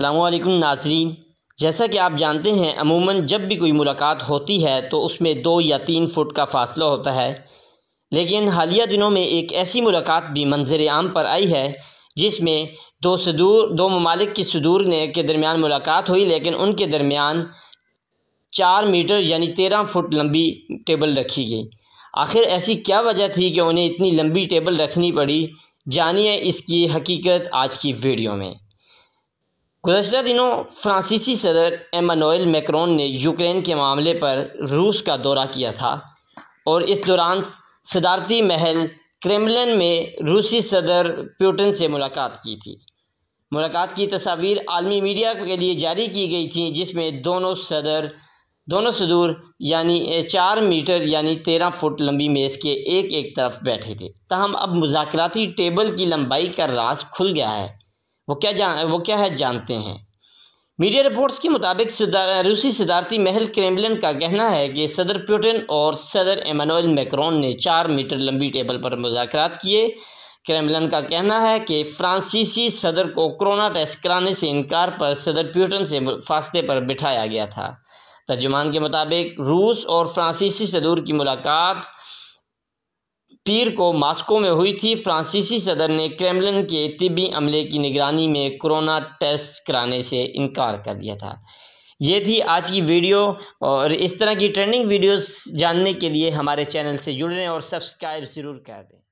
अल्लाम नाजरीन जैसा कि आप जानते हैं अमूमन जब भी कोई मुलाकात होती है तो उसमें दो या तीन फुट का फासला होता है लेकिन हालिया दिनों में एक ऐसी मुलाकात भी मंजर आम पर आई है जिसमें दो सदूर दो ममालिक की सदूर ने के दरमियान मुलाकात हुई लेकिन उनके दरमियान चार मीटर यानी तेरह फुट लंबी टेबल रखी गई आखिर ऐसी क्या वजह थी कि उन्हें इतनी लंबी टेबल रखनी पड़ी जानिए इसकी हकीकत आज की वीडियो में गुजशत दिनों फ्रांसीसी सदर एमानोल मैक्रोन ने यूक्रेन के मामले पर रूस का दौरा किया था और इस दौरान सदारती महल क्रेमलिन में रूसी सदर प्यूटन से मुलाकात की थी मुलाकात की तस्वीर आलमी मीडिया के लिए जारी की गई थी जिसमें दोनों सदर दोनों सदूर यानी चार मीटर यानी तेरह फुट लंबी मेज़ के एक एक तरफ बैठे थे ताहम अब मुजाकती टेबल की लंबाई का रास खुल गया है वो क्या जान वो क्या है जानते हैं मीडिया रिपोर्ट्स के मुताबिक रूसी सदारती महल क्रेमलिन का कहना है कि सदर प्यूटिन और सदर एमानोल मैक्रोन ने चार मीटर लंबी टेबल पर मुजाकर किए क्रेमलिन का कहना है कि फ्रांसीसी सदर को कोरोना टेस्ट कराने से इनकार पर सदर प्यूटन से फासले पर बिठाया गया था तर्जुमान के मुताबिक रूस और फ्रांसीसी सदूर की मुलाकात पीर को मास्को में हुई थी फ्रांसीसी सदर ने क्रेमलिन के तिबी अमले की निगरानी में कोरोना टेस्ट कराने से इनकार कर दिया था ये थी आज की वीडियो और इस तरह की ट्रेंडिंग वीडियोस जानने के लिए हमारे चैनल से जुड़ रहे हैं और सब्सक्राइब ज़रूर कर दें